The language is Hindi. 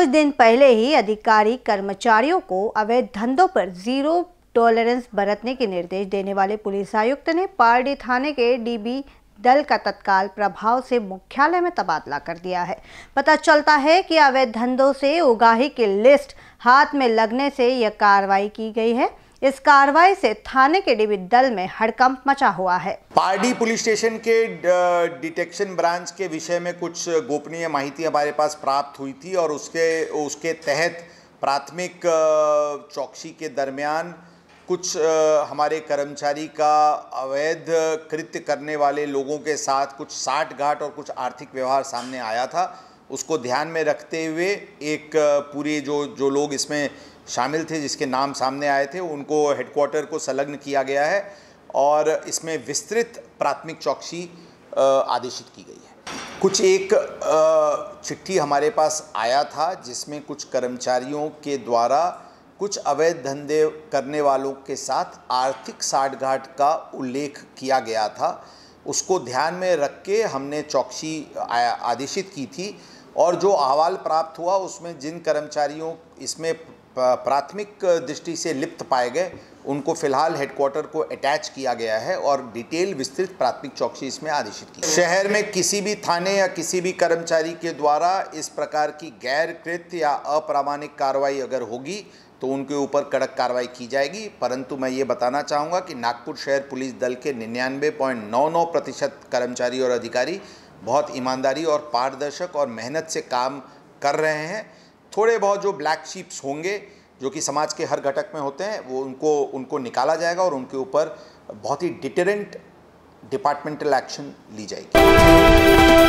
कुछ दिन पहले ही अधिकारी कर्मचारियों को अवैध धंधों पर जीरो टॉलरेंस बरतने के निर्देश देने वाले पुलिस आयुक्त ने पारडी थाने के डीबी दल का तत्काल प्रभाव से मुख्यालय में तबादला कर दिया है पता चलता है कि अवैध धंधों से उगाही की लिस्ट हाथ में लगने से यह कार्रवाई की गई है इस कार्रवाई से थाने के डीबी दल में हड़कंप मचा हुआ है पार्डी पुलिस स्टेशन के डिटेक्शन ब्रांच के विषय में कुछ गोपनीय माहिती हमारे पास प्राप्त हुई थी और उसके उसके तहत प्राथमिक चौकसी के दरमियान कुछ हमारे कर्मचारी का अवैध कृत्य करने वाले लोगों के साथ कुछ साठ घाट और कुछ आर्थिक व्यवहार सामने आया था उसको ध्यान में रखते हुए एक पूरे जो जो लोग इसमें शामिल थे जिसके नाम सामने आए थे उनको हेडक्वार्टर को संलग्न किया गया है और इसमें विस्तृत प्राथमिक चौकसी आदेशित की गई है कुछ एक चिट्ठी हमारे पास आया था जिसमें कुछ कर्मचारियों के द्वारा कुछ अवैध धंधे करने वालों के साथ आर्थिक साठगांठ का उल्लेख किया गया था उसको ध्यान में रख के हमने चौकसी आदेशित की थी और जो अहवाल प्राप्त हुआ उसमें जिन कर्मचारियों इसमें प्राथमिक दृष्टि से लिप्त पाए गए उनको फिलहाल हेडक्वार्टर को अटैच किया गया है और डिटेल विस्तृत प्राथमिक चौकसी इसमें आदेशित की शहर में किसी भी थाने या किसी भी कर्मचारी के द्वारा इस प्रकार की गैर या अप्रामाणिक कार्रवाई अगर होगी तो उनके ऊपर कड़क कार्रवाई की जाएगी परंतु मैं ये बताना चाहूँगा कि नागपुर शहर पुलिस दल के निन्यानवे प्रतिशत कर्मचारी और अधिकारी बहुत ईमानदारी और पारदर्शक और मेहनत से काम कर रहे हैं थोड़े बहुत जो ब्लैक शीप्स होंगे जो कि समाज के हर घटक में होते हैं वो उनको उनको निकाला जाएगा और उनके ऊपर बहुत ही डिटरेंट डिपार्टमेंटल एक्शन ली जाएगी